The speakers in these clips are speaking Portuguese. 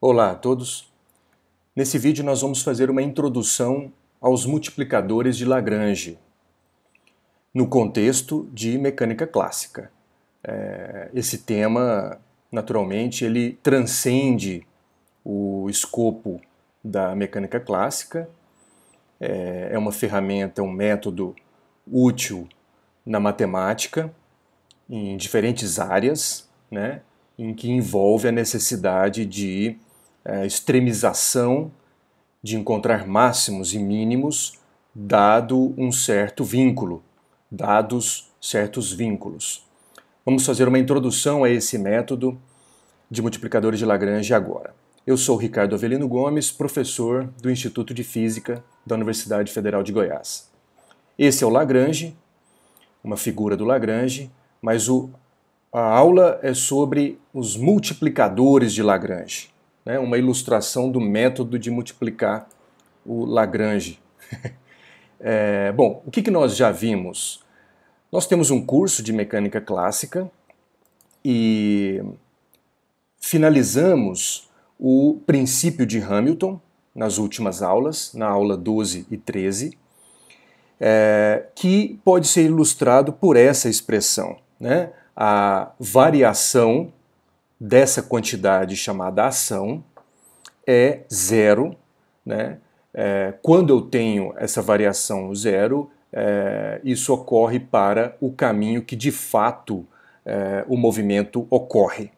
Olá a todos! Nesse vídeo nós vamos fazer uma introdução aos multiplicadores de Lagrange no contexto de mecânica clássica. É, esse tema, naturalmente, ele transcende o escopo da mecânica clássica, é, é uma ferramenta, um método útil na matemática em diferentes áreas, né, em que envolve a necessidade de é, extremização de encontrar máximos e mínimos dado um certo vínculo, dados certos vínculos. Vamos fazer uma introdução a esse método de multiplicadores de Lagrange agora. Eu sou Ricardo Avelino Gomes, professor do Instituto de Física da Universidade Federal de Goiás. Esse é o Lagrange, uma figura do Lagrange, mas o, a aula é sobre os multiplicadores de Lagrange né, uma ilustração do método de multiplicar o Lagrange. é, bom, o que, que nós já vimos? Nós temos um curso de mecânica clássica e finalizamos o princípio de Hamilton nas últimas aulas, na aula 12 e 13, é, que pode ser ilustrado por essa expressão, né? a variação dessa quantidade chamada ação é zero. Né? É, quando eu tenho essa variação zero, é, isso ocorre para o caminho que de fato é, o movimento ocorre.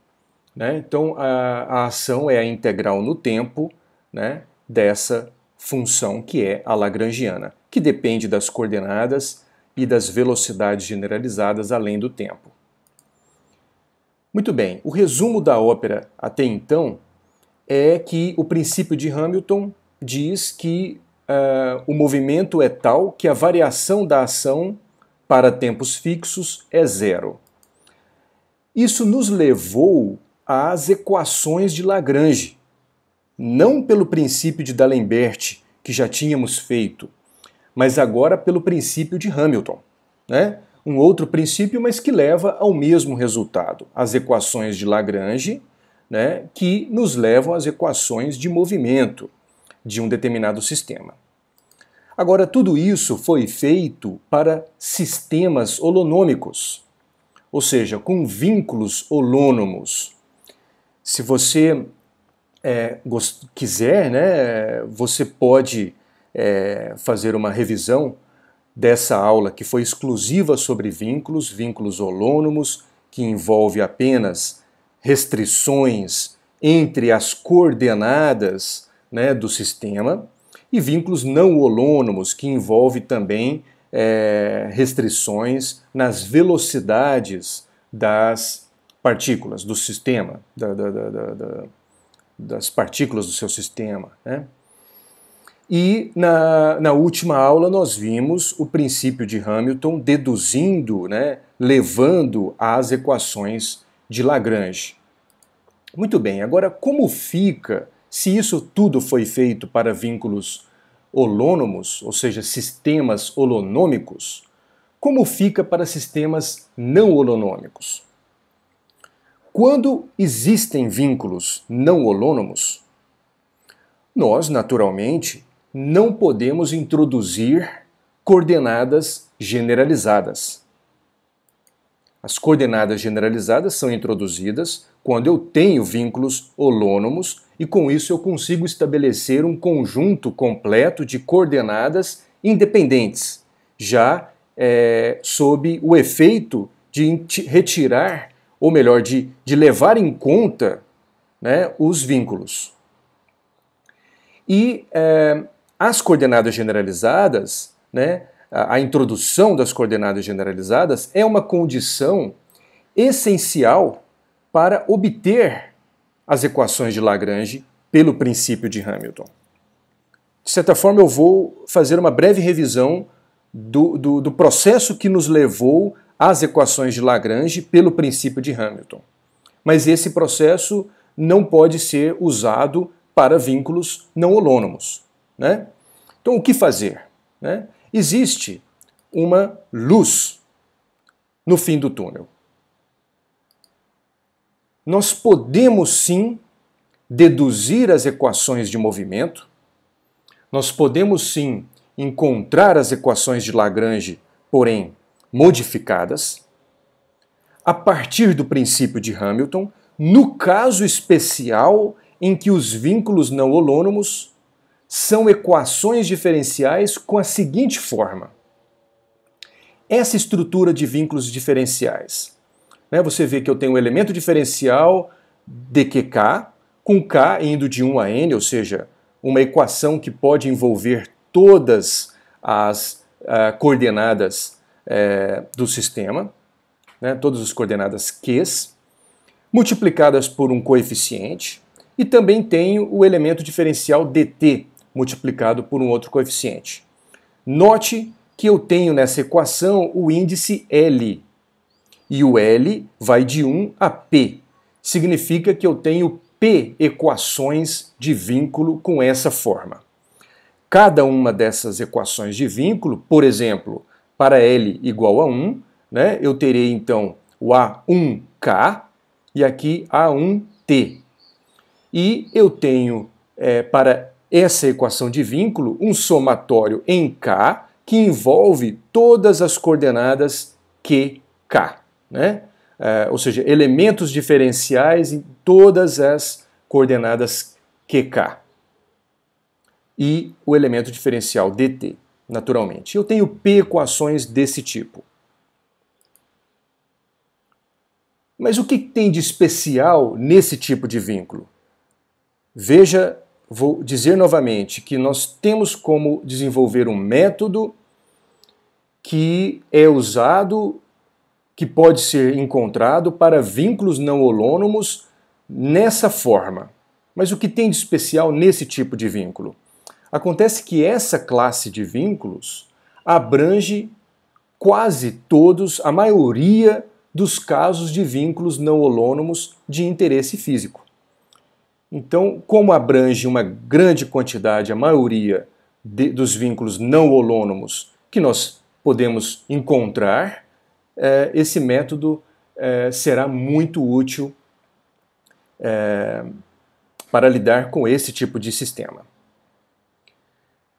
Né? Então a, a, ação é a integral no tempo né, dessa função que é a lagrangiana, que depende das coordenadas e das velocidades generalizadas além do tempo. Muito bem, o resumo da ópera até então é que o princípio de Hamilton diz que uh, o movimento é tal que a variação da ação para tempos fixos é zero. Isso nos levou às equações de Lagrange, não pelo princípio de D'Alembert que já tínhamos feito, mas agora pelo princípio de Hamilton. Né? um outro princípio, mas que leva ao mesmo resultado, as equações de Lagrange, né, que nos levam às equações de movimento de um determinado sistema. Agora, tudo isso foi feito para sistemas holonômicos, ou seja, com vínculos holônomos. Se você é, quiser, né, você pode é, fazer uma revisão dessa aula que foi exclusiva sobre vínculos, vínculos holônomos, que envolve apenas restrições entre as coordenadas né, do sistema, e vínculos não holônomos, que envolve também é, restrições nas velocidades das partículas do sistema, da, da, da, das partículas do seu sistema. Né? E na, na última aula nós vimos o princípio de Hamilton deduzindo, né, levando às equações de Lagrange. Muito bem, agora como fica se isso tudo foi feito para vínculos holônomos, ou seja, sistemas holonômicos? Como fica para sistemas não holonômicos? Quando existem vínculos não holônomos, nós, naturalmente, não podemos introduzir coordenadas generalizadas. As coordenadas generalizadas são introduzidas quando eu tenho vínculos holônomos e com isso eu consigo estabelecer um conjunto completo de coordenadas independentes, já é, sob o efeito de retirar, ou melhor, de, de levar em conta né, os vínculos. E é, as coordenadas generalizadas, né, a, a introdução das coordenadas generalizadas é uma condição essencial para obter as equações de Lagrange pelo princípio de Hamilton. De certa forma, eu vou fazer uma breve revisão do, do, do, processo que nos levou às equações de Lagrange pelo princípio de Hamilton. Mas esse processo não pode ser usado para vínculos não holônomos. Né? Então, o que fazer? Né? Existe uma luz no fim do túnel. Nós podemos sim deduzir as equações de movimento, nós podemos sim encontrar as equações de Lagrange, porém modificadas, a partir do princípio de Hamilton, no caso especial em que os vínculos não holônomos são equações diferenciais com a seguinte forma. Essa estrutura de vínculos diferenciais. Né? Você vê que eu tenho um elemento diferencial dqk, com k indo de 1 a n, ou seja, uma equação que pode envolver todas as uh, coordenadas uh, do sistema, né? todas as coordenadas qs, multiplicadas por um coeficiente, e também tenho o elemento diferencial dt, multiplicado por um outro coeficiente. Note que eu tenho nessa equação o índice L. E o L vai de 1 a P. Significa que eu tenho P equações de vínculo com essa forma. Cada uma dessas equações de vínculo, por exemplo, para L igual a 1, né, eu terei então o A1K e aqui A1T. E eu tenho é, para essa equação de vínculo um somatório em K que envolve todas as coordenadas QK, né? É, ou seja, elementos diferenciais em todas as coordenadas QK e o elemento diferencial dt, naturalmente. Eu tenho p equações desse tipo. Mas o que tem de especial nesse tipo de vínculo? Veja vou dizer novamente que nós temos como desenvolver um método que é usado, que pode ser encontrado para vínculos não holônomos nessa forma. Mas o que tem de especial nesse tipo de vínculo? Acontece que essa classe de vínculos abrange quase todos, a maioria dos casos de vínculos não holônomos de interesse físico. Então, como abrange uma grande quantidade, a maioria de, dos vínculos não holônomos que nós podemos encontrar, é, esse método é, será muito útil é, para lidar com esse tipo de sistema.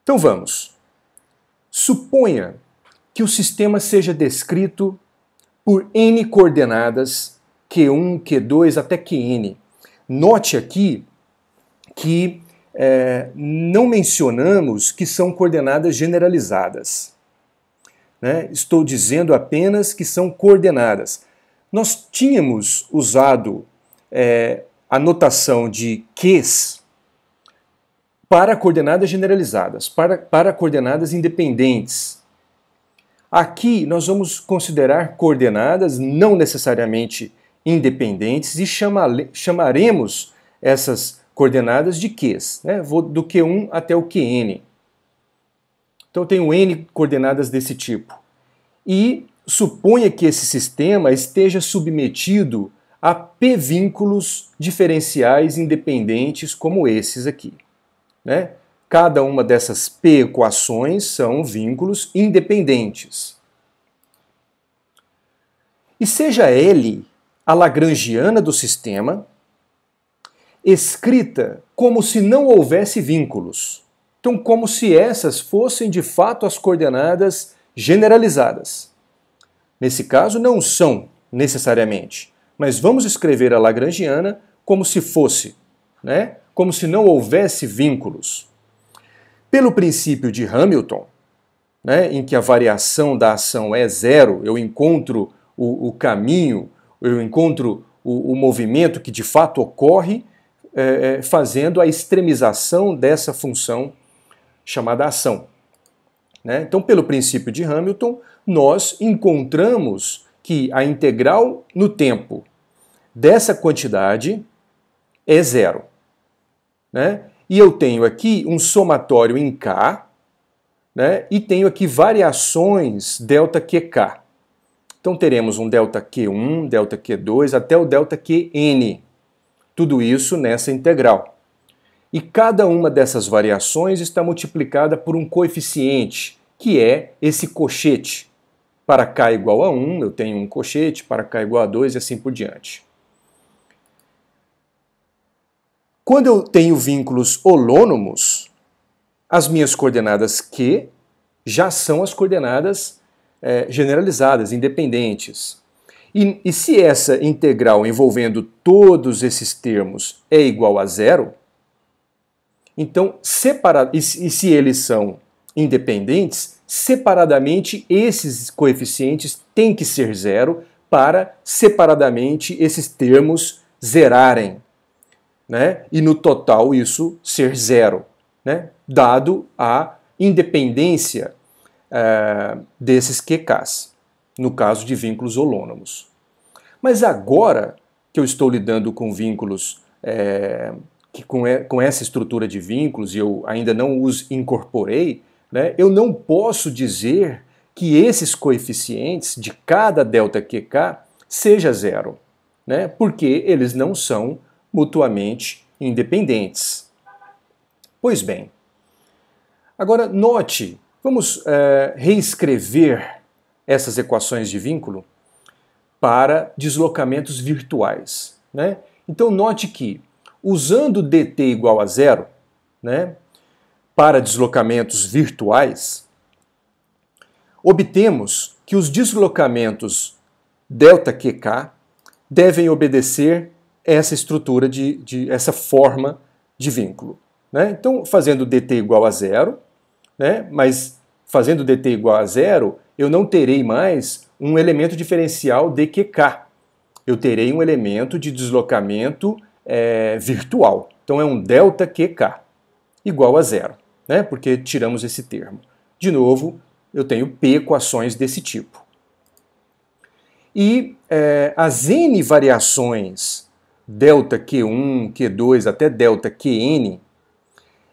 Então vamos. Suponha que o sistema seja descrito por n coordenadas Q1, Q2 até Qn Note aqui que é, não mencionamos que são coordenadas generalizadas. Né? Estou dizendo apenas que são coordenadas. Nós tínhamos usado é, a notação de q's para coordenadas generalizadas, para, para coordenadas independentes. Aqui nós vamos considerar coordenadas não necessariamente independentes e chama, chamaremos essas coordenadas de Qs, né? Vou do Q1 até o Qn. Então eu tenho N coordenadas desse tipo. E suponha que esse sistema esteja submetido a P vínculos diferenciais independentes como esses aqui. Né? Cada uma dessas P equações são vínculos independentes. E seja L a lagrangiana do sistema, escrita como se não houvesse vínculos. Então, como se essas fossem de fato as coordenadas generalizadas. Nesse caso, não são necessariamente, mas vamos escrever a lagrangiana como se fosse, né? como se não houvesse vínculos. Pelo princípio de Hamilton, né, em que a variação da ação é zero, eu encontro o, o caminho eu encontro o, o movimento que de fato ocorre, é, é, fazendo a extremização dessa função chamada ação. Né? Então, pelo princípio de Hamilton, nós encontramos que a integral no tempo dessa quantidade é zero. Né? E eu tenho aqui um somatório em K, né? e tenho aqui variações delta QK. Então teremos um delta Q1, delta Q2 até o delta Qn. Tudo isso nessa integral. E cada uma dessas variações está multiplicada por um coeficiente, que é esse cochete. Para k igual a 1, eu tenho um cochete, para k igual a 2 e assim por diante. Quando eu tenho vínculos holônomos, as minhas coordenadas Q já são as coordenadas é, generalizadas, independentes. E, e se essa integral envolvendo todos esses termos é igual a zero, então, separado, e, e se eles são independentes, separadamente esses coeficientes têm que ser zero para separadamente esses termos zerarem, né? E no total isso ser zero, né? Dado a independência eh, desses QKs, no caso de vínculos holônomos. Mas agora que eu estou lidando com vínculos, é, que com, é, com, essa estrutura de vínculos, e eu ainda não os incorporei, né, eu não posso dizer que esses coeficientes de cada delta QK seja zero, né, porque eles não são mutuamente independentes. Pois bem, agora note Vamos é, reescrever essas equações de vínculo para deslocamentos virtuais. Né? Então note que usando dt igual a zero né, para deslocamentos virtuais, obtemos que os deslocamentos ΔQK devem obedecer essa estrutura, de, de essa forma de vínculo. Né? Então, fazendo dt igual a zero, né? mas fazendo dt igual a zero, eu não terei mais um elemento diferencial dqk. Eu terei um elemento de deslocamento é, virtual. Então é um delta qk igual a zero, né? porque tiramos esse termo. De novo, eu tenho p equações desse tipo. E é, as n variações delta q1, q2 até delta qn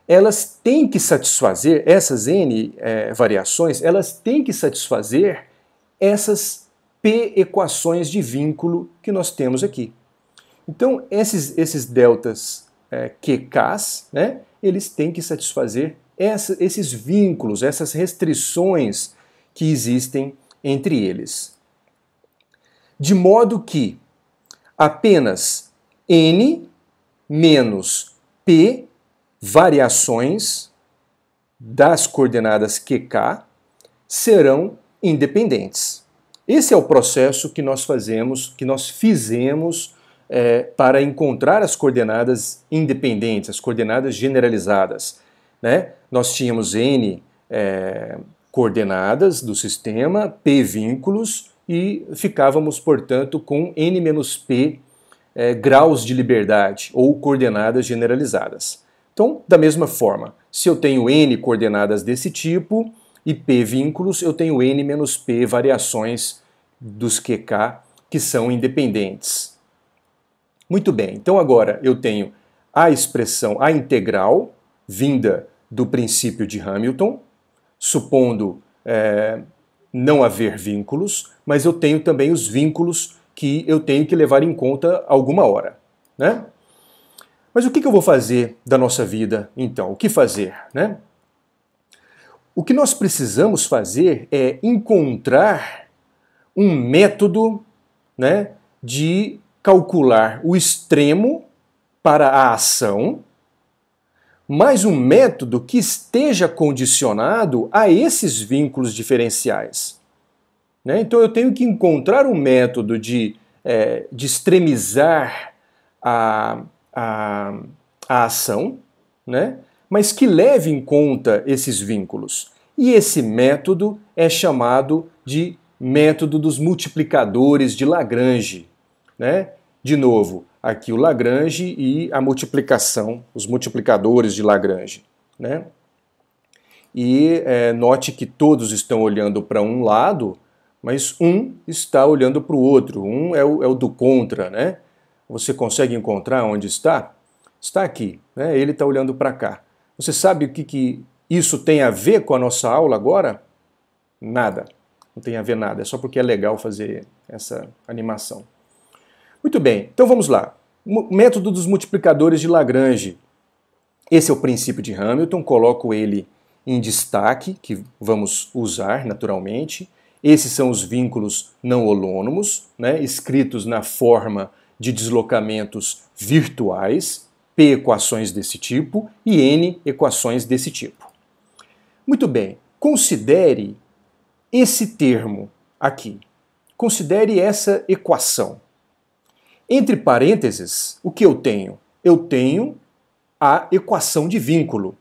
elas têm que satisfazer, essas N é, variações, elas têm que satisfazer essas P equações de vínculo que nós temos aqui. Então, esses, esses deltas é, QKs, né, eles têm que satisfazer essa, esses vínculos, essas restrições que existem entre eles. De modo que apenas N menos P variações das coordenadas QK serão independentes. Esse é o processo que nós fazemos, que nós fizemos é, para encontrar as coordenadas independentes, as coordenadas generalizadas. Né? Nós tínhamos N é, coordenadas do sistema, P vínculos, e ficávamos, portanto, com N-P é, graus de liberdade ou coordenadas generalizadas. Então, da mesma forma, se eu tenho n coordenadas desse tipo e p vínculos, eu tenho n menos p variações dos qk que são independentes. Muito bem, então agora eu tenho a expressão a integral vinda do princípio de Hamilton, supondo é, não haver vínculos, mas eu tenho também os vínculos que eu tenho que levar em conta alguma hora. Né? Mas o que, eu vou fazer da nossa vida, então? O que fazer, né? O que nós precisamos fazer é encontrar um método né, de calcular o extremo para a ação, mas um método que esteja condicionado a esses vínculos diferenciais. Né? Então eu tenho que encontrar um método de, é, de extremizar a, a, a ação, né? mas que leve em conta esses vínculos. E esse método é chamado de método dos multiplicadores de Lagrange. Né? De novo, aqui o Lagrange e a multiplicação, os multiplicadores de Lagrange. Né? E é, note que todos estão olhando para um lado, mas um está olhando para o outro. Um é o, é o do contra, né? você consegue encontrar onde está, está aqui, né? ele está olhando para cá. Você sabe o que, que isso tem a ver com a nossa aula agora? Nada, não tem a ver nada, é só porque é legal fazer essa animação. Muito bem, então vamos lá. método dos multiplicadores de Lagrange. Esse é o princípio de Hamilton, coloco ele em destaque, que vamos usar naturalmente. Esses são os vínculos não holônomos, né, escritos na forma de deslocamentos virtuais, P equações desse tipo e N equações desse tipo. Muito bem, considere esse termo aqui. Considere essa equação. Entre parênteses, o que eu tenho? Eu tenho a equação de vínculo.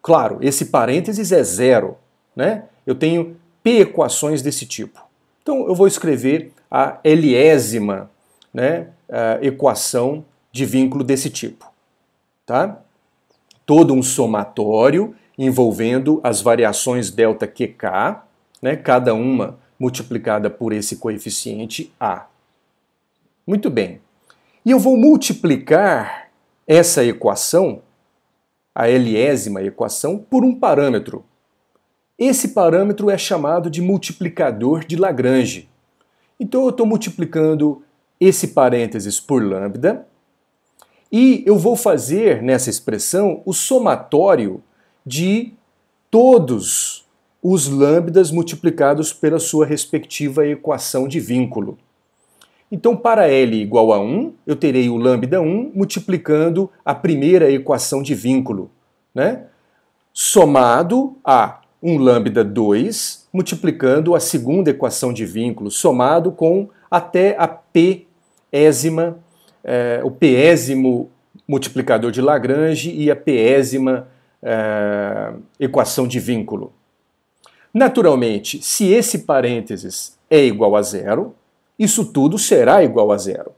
Claro, esse parênteses é zero. Né? Eu tenho P equações desse tipo. Então eu vou escrever a eliésima né, equação de vínculo desse tipo. Tá? Todo um somatório envolvendo as variações ΔQK, né, cada uma multiplicada por esse coeficiente A. Muito bem. E eu vou multiplicar essa equação, a lésima equação, por um parâmetro. Esse parâmetro é chamado de multiplicador de Lagrange. Então eu estou multiplicando esse parênteses por lambda, e eu vou fazer nessa expressão o somatório de todos os lambdas multiplicados pela sua respectiva equação de vínculo. Então, para L igual a 1, eu terei o lambda 1 multiplicando a primeira equação de vínculo, né? somado a um lambda 2 multiplicando a segunda equação de vínculo, somado com até a P ésima, eh, é, o pésimo multiplicador de Lagrange e a pésima eh, equação de vínculo. Naturalmente, se esse parênteses é igual a zero, isso tudo será igual a zero.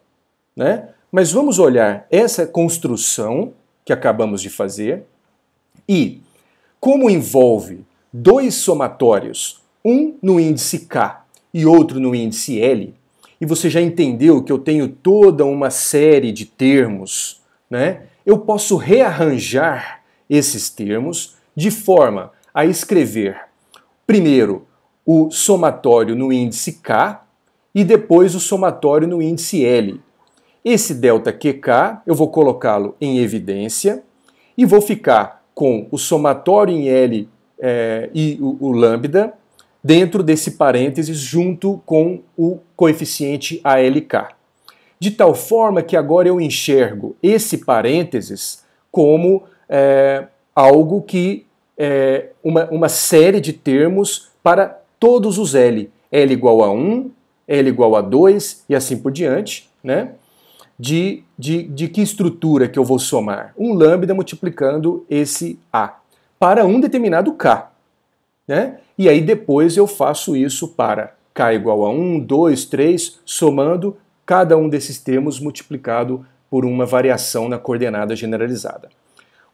Né? Mas vamos olhar essa construção que acabamos de fazer e, como envolve dois somatórios, um no índice K e outro no índice L, e você já entendeu que eu tenho toda uma série de termos, né? Eu posso rearranjar esses termos de forma a escrever primeiro o somatório no índice K e depois o somatório no índice L. Esse delta QK eu vou colocá-lo em evidência e vou ficar com o somatório em L é, e o, o lambda dentro desse parênteses junto com o coeficiente ALK. De tal forma que agora eu enxergo esse parênteses como é, algo que é uma, uma série de termos para todos os L. L igual a 1, L igual a 2 e assim por diante, né? De, de, de que estrutura que eu vou somar? Um lambda multiplicando esse A para um determinado K né? E aí depois eu faço isso para k igual a 1, 2, 3, somando cada um desses termos multiplicado por uma variação na coordenada generalizada.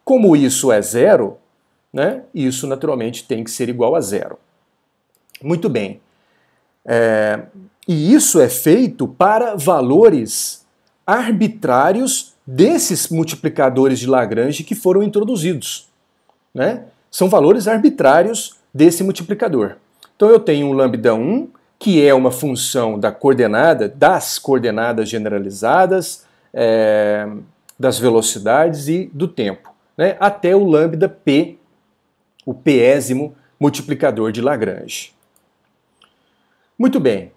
Como isso é zero, né, isso naturalmente tem que ser igual a zero. Muito bem. É, e isso é feito para valores arbitrários desses multiplicadores de Lagrange que foram introduzidos. Né? São valores arbitrários desse multiplicador. Então eu tenho um lambda 1, que é uma função da coordenada, das coordenadas generalizadas, é, das velocidades e do tempo, né, até o lambda p, o pésimo multiplicador de Lagrange. Muito bem.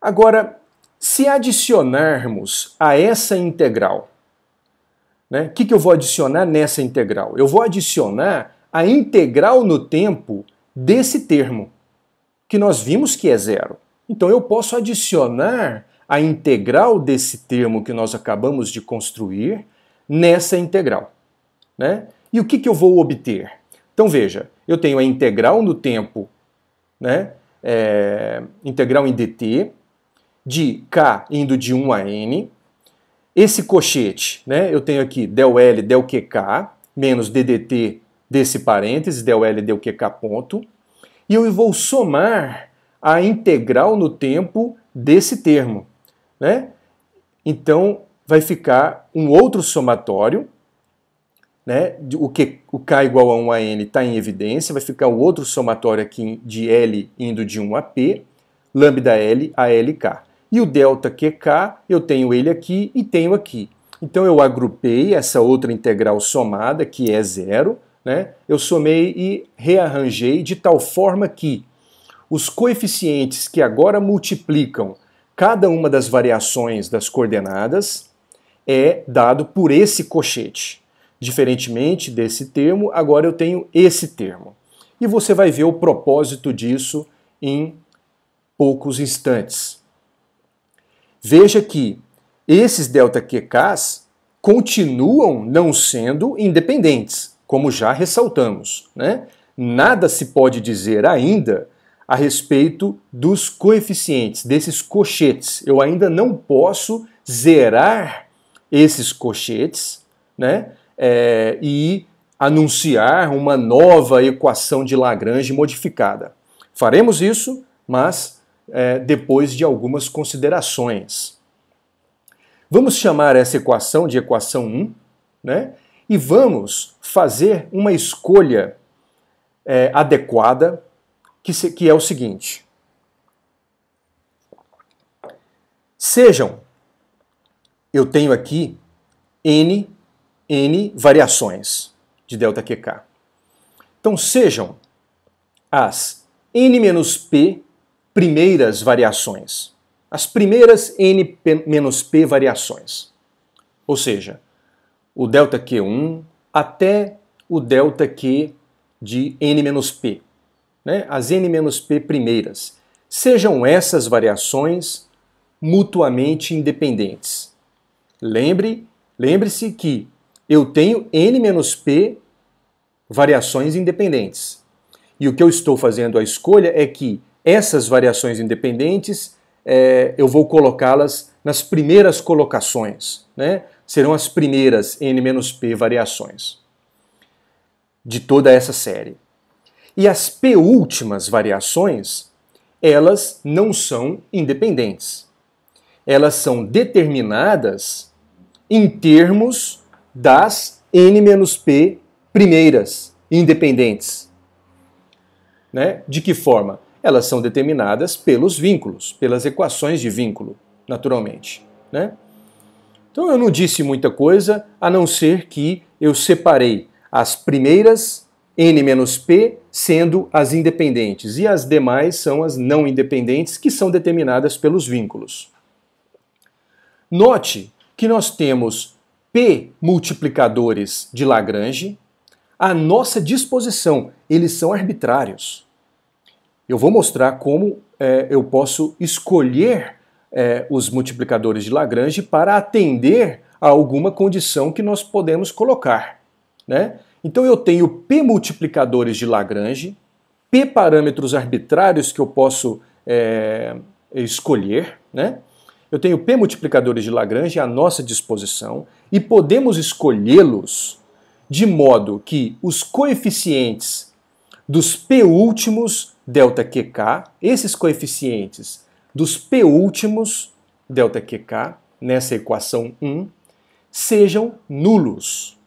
Agora, se adicionarmos a essa integral, o né, que, que eu vou adicionar nessa integral? Eu vou adicionar a integral no tempo desse termo, que nós vimos que é zero. Então eu posso adicionar a integral desse termo que nós acabamos de construir nessa integral. Né? E o que, que eu vou obter? Então veja, eu tenho a integral no tempo, né? É, integral em dt, de k indo de 1 a n, esse cochete, né? eu tenho aqui del L, del QK, menos ddt desse parênteses, del L del QK ponto, e eu vou somar a integral no tempo desse termo. Né? Então, vai ficar um outro somatório, né? o, o K igual a 1 a N está em evidência, vai ficar um outro somatório aqui de L indo de 1 a P, lambda L a LK. E o delta QK, eu tenho ele aqui e tenho aqui. Então eu agrupei essa outra integral somada, que é zero, né, eu somei e rearranjei de tal forma que os coeficientes que agora multiplicam cada uma das variações das coordenadas é dado por esse cochete. Diferentemente desse termo, agora eu tenho esse termo. E você vai ver o propósito disso em poucos instantes. Veja que esses delta continuam não sendo independentes como já ressaltamos, né? nada se pode dizer ainda a respeito dos coeficientes, desses cochetes. Eu ainda não posso zerar esses cochetes né? É, e anunciar uma nova equação de Lagrange modificada. Faremos isso, mas é, depois de algumas considerações. Vamos chamar essa equação de equação 1, né? E vamos fazer uma escolha é, adequada, que, se, que é o seguinte: sejam, eu tenho aqui n, n variações de ΔQK. Então sejam as n-p menos primeiras variações, as primeiras n-p menos variações. Ou seja, o delta Q1, até o ΔQ de n-p, né? as n-p primeiras. Sejam essas variações mutuamente independentes. Lembre, lembre-se que eu tenho n-p variações independentes. E o que eu estou fazendo a escolha é que essas variações independentes é, eu vou colocá-las nas primeiras colocações, né? serão as primeiras n-p variações de toda essa série. E as p últimas variações, elas não são independentes. Elas são determinadas em termos das n-p primeiras independentes. Né? De que forma? Elas são determinadas pelos vínculos, pelas equações de vínculo, naturalmente. Né? Então eu não disse muita coisa, a não ser que eu separei as primeiras n-p sendo as independentes e as demais são as não independentes que são determinadas pelos vínculos. Note que nós temos p multiplicadores de Lagrange à nossa disposição, eles são arbitrários. Eu vou mostrar como é, eu posso escolher é, os multiplicadores de Lagrange para atender a alguma condição que nós podemos colocar. Né? Então eu tenho P multiplicadores de Lagrange, P parâmetros arbitrários que eu posso é, escolher, né? Eu tenho P multiplicadores de Lagrange à nossa disposição e podemos escolhê-los de modo que os coeficientes dos P últimos, delta QK, esses coeficientes dos p últimos ΔQK nessa equação 1 sejam nulos.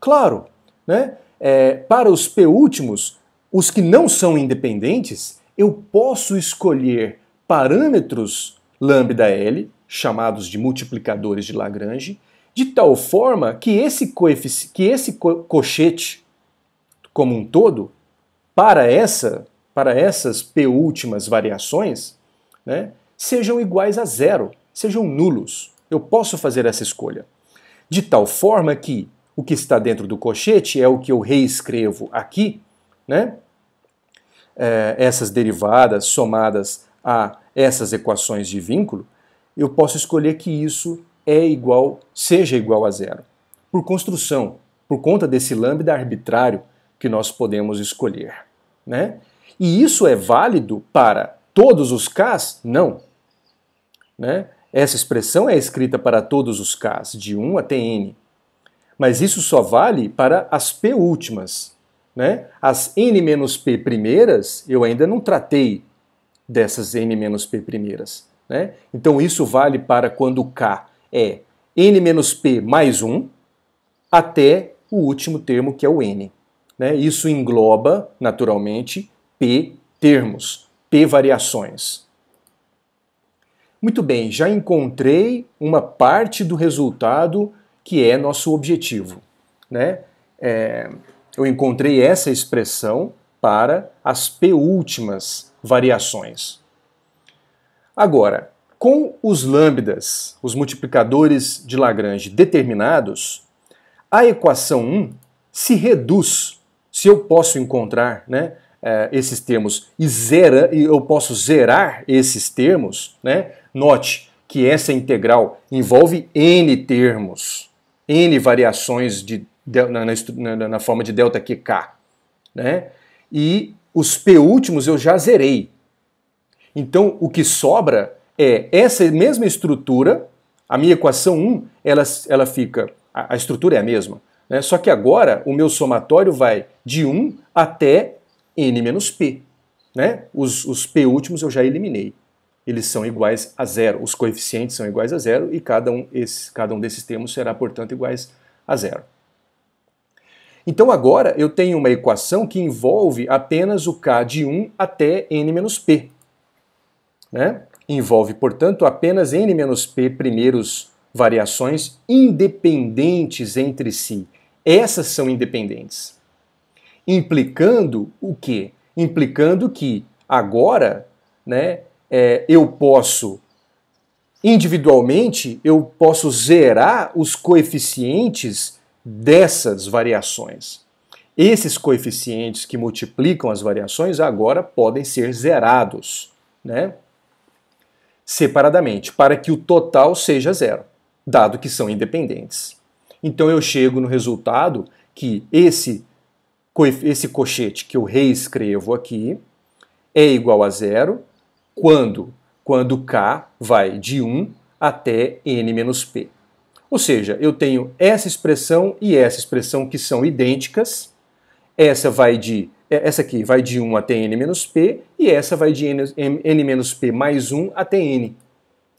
Claro, né? É, para os p últimos, os que não são independentes, eu posso escolher parâmetros lambda L, chamados de multiplicadores de Lagrange, de tal forma que esse, que esse co cochete como um todo, para, essa, para essas p últimas variações, né, sejam iguais a zero, sejam nulos. Eu posso fazer essa escolha. De tal forma que o que está dentro do cochete é o que eu reescrevo aqui, né? É, essas derivadas somadas a essas equações de vínculo, eu posso escolher que isso é igual, seja igual a zero. Por construção, por conta desse lambda arbitrário que nós podemos escolher. Né? E isso é válido para todos os Ks? Não. Né? Essa expressão é escrita para todos os Ks, de 1 até N. Mas isso só vale para as P últimas. Né? As N menos P primeiras, eu ainda não tratei dessas N menos P primeiras. Né? Então isso vale para quando K é N menos P mais 1 até o último termo que é o N. Né? Isso engloba, naturalmente, P termos. P variações. Muito bem, já encontrei uma parte do resultado que é nosso objetivo. Né? É, eu encontrei essa expressão para as P últimas variações. Agora, com os lambdas, os multiplicadores de Lagrange determinados, a equação 1 se reduz, se eu posso encontrar né, é, esses termos e zera, eu posso zerar esses termos, né? note que essa integral envolve n termos, n variações de, de na, na, na, forma de delta QK. Né? E os p últimos eu já zerei. Então o que sobra é essa mesma estrutura, a minha equação 1, ela, ela fica, a, a estrutura é a mesma, né? só que agora o meu somatório vai de 1 até n menos p. Né? Os, os p últimos eu já eliminei. Eles são iguais a zero, os coeficientes são iguais a zero e cada um, esse, cada um desses termos será, portanto, iguais a zero. Então agora eu tenho uma equação que envolve apenas o k de 1 até n menos p. Né? Envolve, portanto, apenas n menos p primeiros variações independentes entre si. Essas são independentes. Implicando o quê? Implicando que agora né, é, eu posso, individualmente, eu posso zerar os coeficientes dessas variações. Esses coeficientes que multiplicam as variações agora podem ser zerados, né? Separadamente, para que o total seja zero, dado que são independentes. Então eu chego no resultado que esse esse cochete que eu reescrevo aqui é igual a zero quando? Quando k vai de 1 até n menos p. Ou seja, eu tenho essa expressão e essa expressão que são idênticas. Essa vai de é, essa aqui vai de 1 até n menos p e essa vai de n menos p mais 1 até n.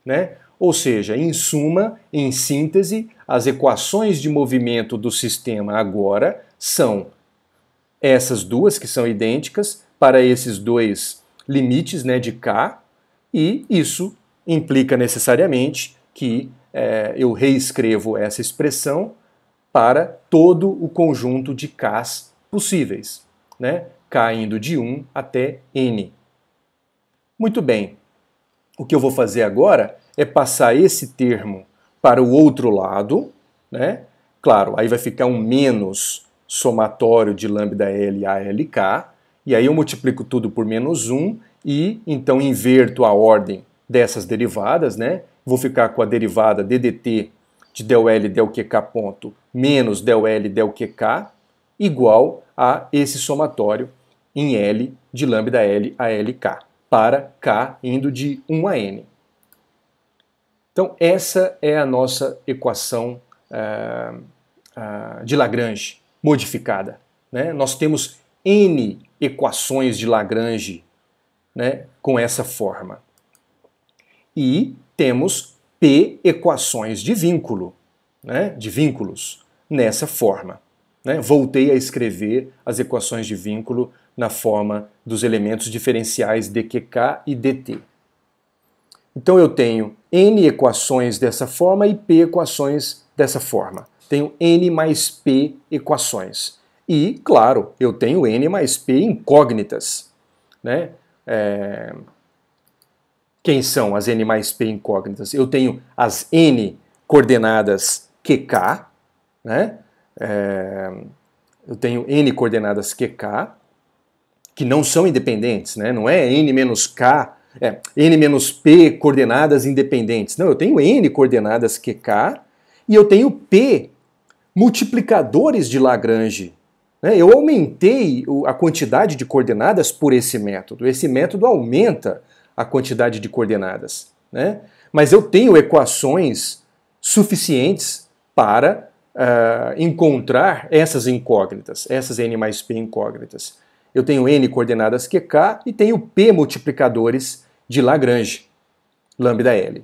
Né? Ou seja, em suma, em síntese, as equações de movimento do sistema agora são essas duas que são idênticas para esses dois limites né, de K, e isso implica necessariamente que é, eu reescrevo essa expressão para todo o conjunto de Ks possíveis, né? K indo de 1 até N. Muito bem, o que eu vou fazer agora é passar esse termo para o outro lado, né? Claro, aí vai ficar um menos somatório de l a LK, e aí eu multiplico tudo por menos 1 e então inverto a ordem dessas derivadas, né? Vou ficar com a derivada ddt de del delQK ponto menos del delQK igual a esse somatório em L de lambda L a LK para K indo de 1 a N. Então essa é a nossa equação uh, uh, de Lagrange modificada. Né? Nós temos N equações de Lagrange né, com essa forma. E temos P equações de vínculo, né, de vínculos, nessa forma. Né? Voltei a escrever as equações de vínculo na forma dos elementos diferenciais dqk e dt. Então eu tenho n equações dessa forma e p equações dessa forma tenho n mais p equações. E, claro, eu tenho n mais p incógnitas. Né? É... Quem são as n mais p incógnitas? Eu tenho as n coordenadas qk, né? É... eu tenho n coordenadas qk, que não são independentes, né? não é n menos k, é n menos p coordenadas independentes. Não, eu tenho n coordenadas qk e eu tenho p multiplicadores de Lagrange. Né? Eu aumentei a quantidade de coordenadas por esse método. Esse método aumenta a quantidade de coordenadas. Né? Mas eu tenho equações suficientes para uh, encontrar essas incógnitas, essas n mais p incógnitas. Eu tenho n coordenadas QK e tenho p multiplicadores de Lagrange, lambda L.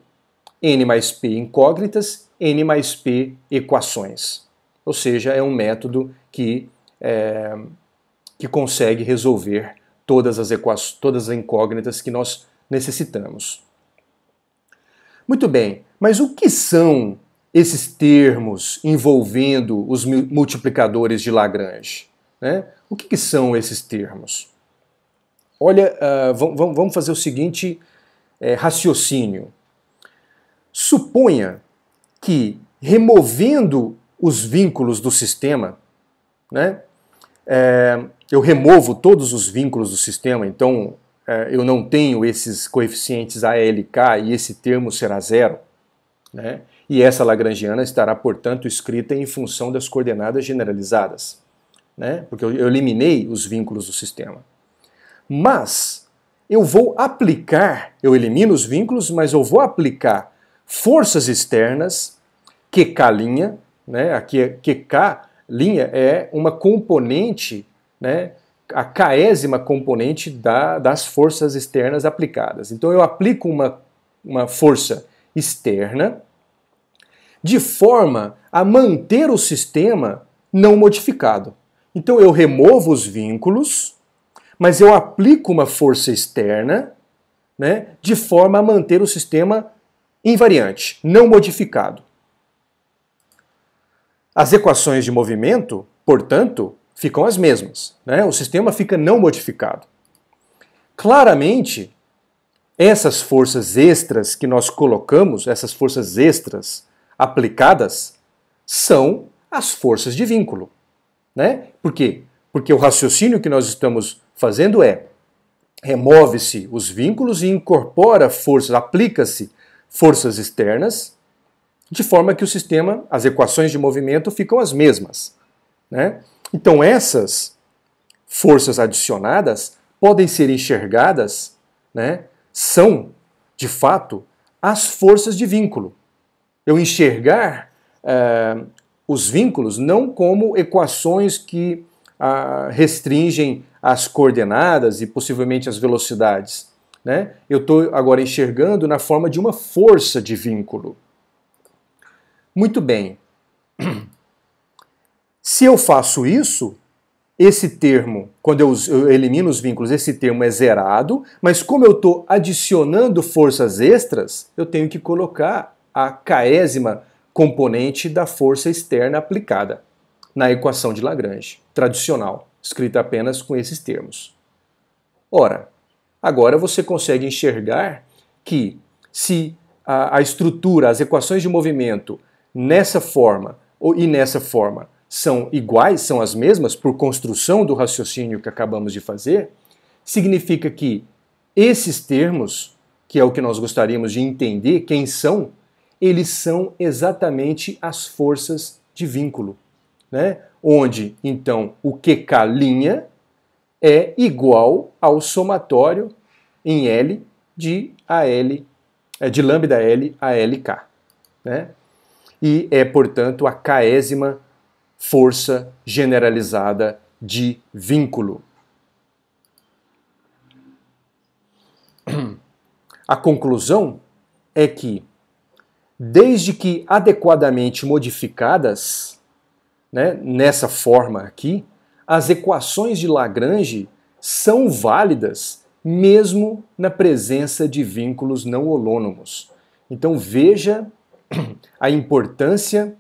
n mais p incógnitas, n mais p equações. Ou seja, é um método que, é, que consegue resolver todas as, equações, todas as incógnitas que nós necessitamos. Muito bem, mas o que são esses termos envolvendo os multiplicadores de Lagrange? Né? O que, que, são esses termos? Olha, uh, vamos fazer o seguinte é, raciocínio. Suponha que, removendo os vínculos do sistema, né? É, eu removo todos os vínculos do sistema, então é, eu não tenho esses coeficientes ALK e esse termo será zero. Né? E essa lagrangiana estará, portanto, escrita em função das coordenadas generalizadas, né? porque eu, eu eliminei os vínculos do sistema. Mas eu vou aplicar, eu elimino os vínculos, mas eu vou aplicar forças externas, QK', né? Aqui QK linha é uma componente, né? A késima componente da, das forças externas aplicadas. Então eu aplico uma, uma força externa de forma a manter o sistema não modificado. Então eu removo os vínculos, mas eu aplico uma força externa, né, de forma a manter o sistema invariante, não modificado. As equações de movimento, portanto, ficam as mesmas. Né? O sistema fica não modificado. Claramente, essas forças extras que nós colocamos, essas forças extras aplicadas, são as forças de vínculo. Né? Por quê? Porque o raciocínio que nós estamos fazendo é remove-se os vínculos e incorpora forças, aplica-se forças externas de forma que o sistema, as equações de movimento ficam as mesmas. Né? Então essas forças adicionadas podem ser enxergadas, né, são, de fato, as forças de vínculo. Eu enxergar eh, os vínculos não como equações que ah, restringem as coordenadas e possivelmente as velocidades. Né? Eu estou agora enxergando na forma de uma força de vínculo. Muito bem. Se eu faço isso, esse termo, quando eu, elimino os vínculos, esse termo é zerado, mas como eu estou adicionando forças extras, eu tenho que colocar a caésima componente da força externa aplicada na equação de Lagrange, tradicional, escrita apenas com esses termos. Ora, agora você consegue enxergar que se a, a estrutura, as equações de movimento nessa forma e nessa forma são iguais, são as mesmas por construção do raciocínio que acabamos de fazer, significa que esses termos, que é o que nós gostaríamos de entender, quem são, eles são exatamente as forças de vínculo, né? Onde então o QK linha é igual ao somatório em L de AL é, de lambda L a LK, né? e é, portanto, a caésima força generalizada de vínculo. A conclusão é que, desde que adequadamente modificadas, né, nessa forma aqui, as equações de Lagrange são válidas mesmo na presença de vínculos não holônomos. Então veja a importância,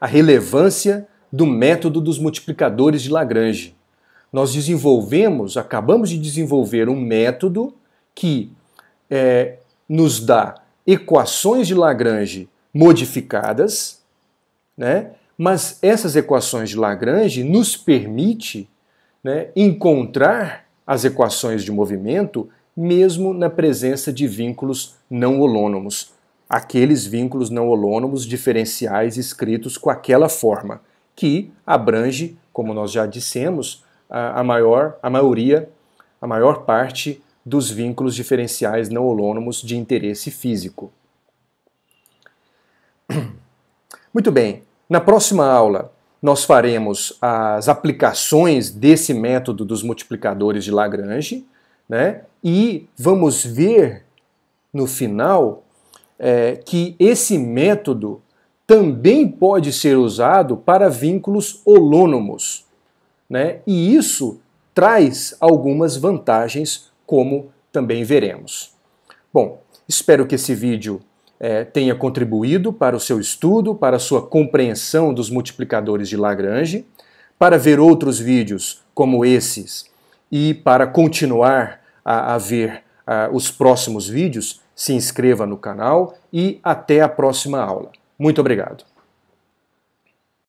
a relevância do método dos multiplicadores de Lagrange. Nós desenvolvemos, acabamos de desenvolver um método que é, nos dá equações de Lagrange modificadas, né? mas essas equações de Lagrange nos permite né, encontrar as equações de movimento mesmo na presença de vínculos não holônomos aqueles vínculos não holônomos diferenciais escritos com aquela forma, que abrange, como nós já dissemos, a, maior, a maioria, a maior parte dos vínculos diferenciais não holônomos de interesse físico. Muito bem, na próxima aula nós faremos as aplicações desse método dos multiplicadores de Lagrange, né? E vamos ver no final é, que esse método também pode ser usado para vínculos holônomos. Né? E isso traz algumas vantagens, como também veremos. Bom, espero que esse vídeo é, tenha contribuído para o seu estudo, para a sua compreensão dos multiplicadores de Lagrange. Para ver outros vídeos como esses e para continuar a, a ver a, os próximos vídeos, se inscreva no canal e até a próxima aula. Muito obrigado.